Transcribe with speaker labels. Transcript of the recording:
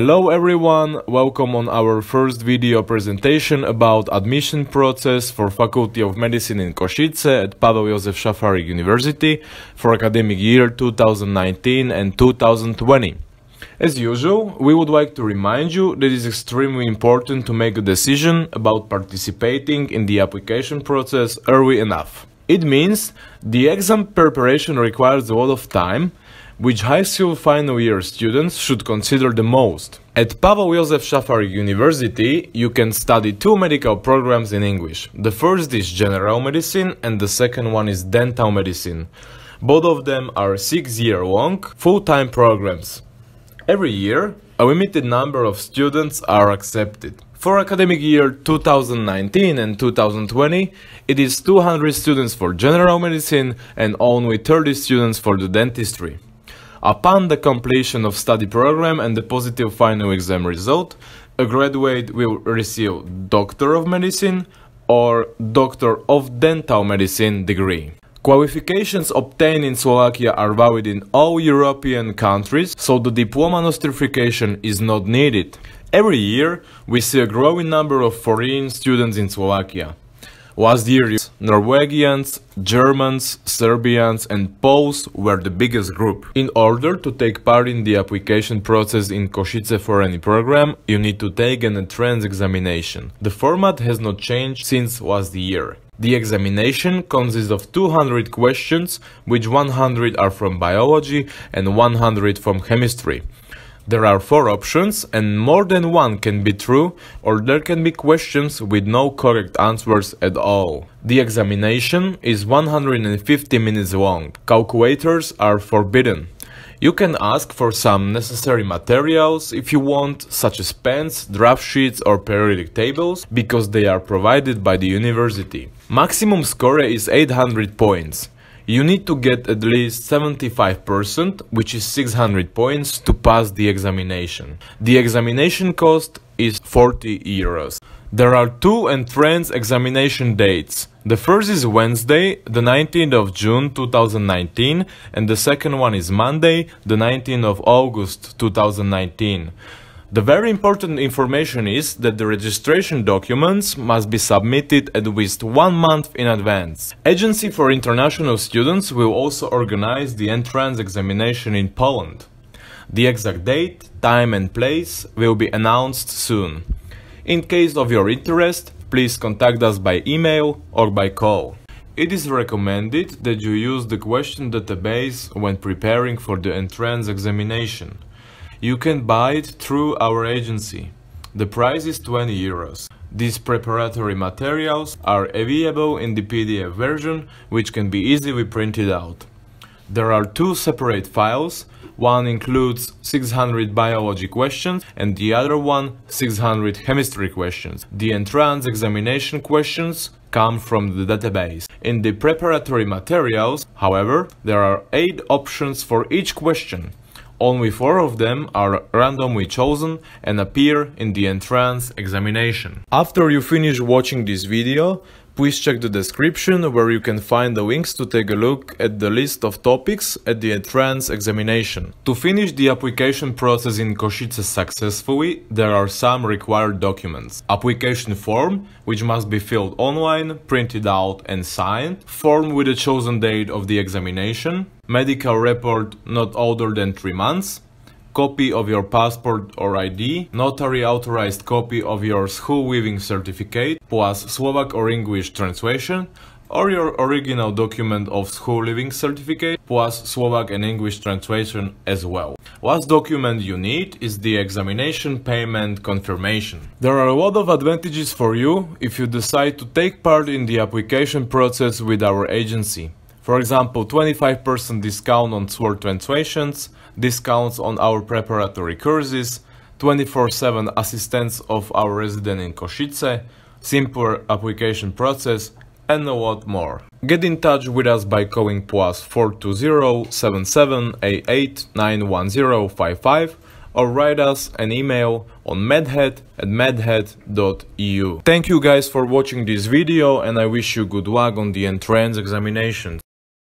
Speaker 1: Hello everyone, welcome on our first video presentation about admission process for Faculty of Medicine in Košice at Pavel Josef Šafari University for academic year 2019 and 2020. As usual, we would like to remind you that it is extremely important to make a decision about participating in the application process early enough. It means the exam preparation requires a lot of time which high school final year students should consider the most. At Pavel Josef Shafar University, you can study two medical programs in English. The first is general medicine and the second one is dental medicine. Both of them are six-year-long, full-time programs. Every year, a limited number of students are accepted. For academic year 2019 and 2020, it is 200 students for general medicine and only 30 students for the dentistry. Upon the completion of study program and the positive final exam result, a graduate will receive Doctor of Medicine or Doctor of Dental Medicine degree. Qualifications obtained in Slovakia are valid in all European countries, so the diploma nostrification is not needed. Every year, we see a growing number of foreign students in Slovakia. Last year, Norwegians, Germans, Serbians and Poles were the biggest group. In order to take part in the application process in Košice for any program, you need to take an entrance examination. The format has not changed since last year. The examination consists of 200 questions, which 100 are from biology and 100 from chemistry. There are four options and more than one can be true or there can be questions with no correct answers at all. The examination is 150 minutes long. Calculators are forbidden. You can ask for some necessary materials if you want, such as pens, draft sheets or periodic tables, because they are provided by the university. Maximum score is 800 points. You need to get at least 75%, which is 600 points, to pass the examination. The examination cost is 40 euros. There are two entrance examination dates. The first is Wednesday, the 19th of June 2019, and the second one is Monday, the 19th of August 2019. The very important information is that the registration documents must be submitted at least one month in advance. Agency for International Students will also organize the entrance examination in Poland. The exact date, time and place will be announced soon. In case of your interest, please contact us by email or by call. It is recommended that you use the question database when preparing for the entrance examination. You can buy it through our agency. The price is 20 euros. These preparatory materials are available in the PDF version, which can be easily printed out. There are two separate files, one includes 600 biology questions and the other one 600 chemistry questions. The entrance examination questions come from the database. In the preparatory materials, however, there are 8 options for each question. Only four of them are randomly chosen and appear in the entrance examination. After you finish watching this video, please check the description where you can find the links to take a look at the list of topics at the entrance examination. To finish the application process in Košice successfully, there are some required documents. Application form, which must be filled online, printed out and signed, form with the chosen date of the examination, medical report not older than 3 months, copy of your passport or ID, notary authorized copy of your school weaving certificate plus Slovak or English translation, or your original document of school living certificate plus Slovak and English translation as well. Last document you need is the examination payment confirmation. There are a lot of advantages for you if you decide to take part in the application process with our agency. For example, 25% discount on Sword translations, discounts on our preparatory courses, 24-7 assistance of our resident in Košice, simpler application process, and a lot more. Get in touch with us by calling plus 420-7788-91055 or write us an email on medhead at medhead.eu. Thank you guys for watching this video and I wish you good luck on the entrance examinations.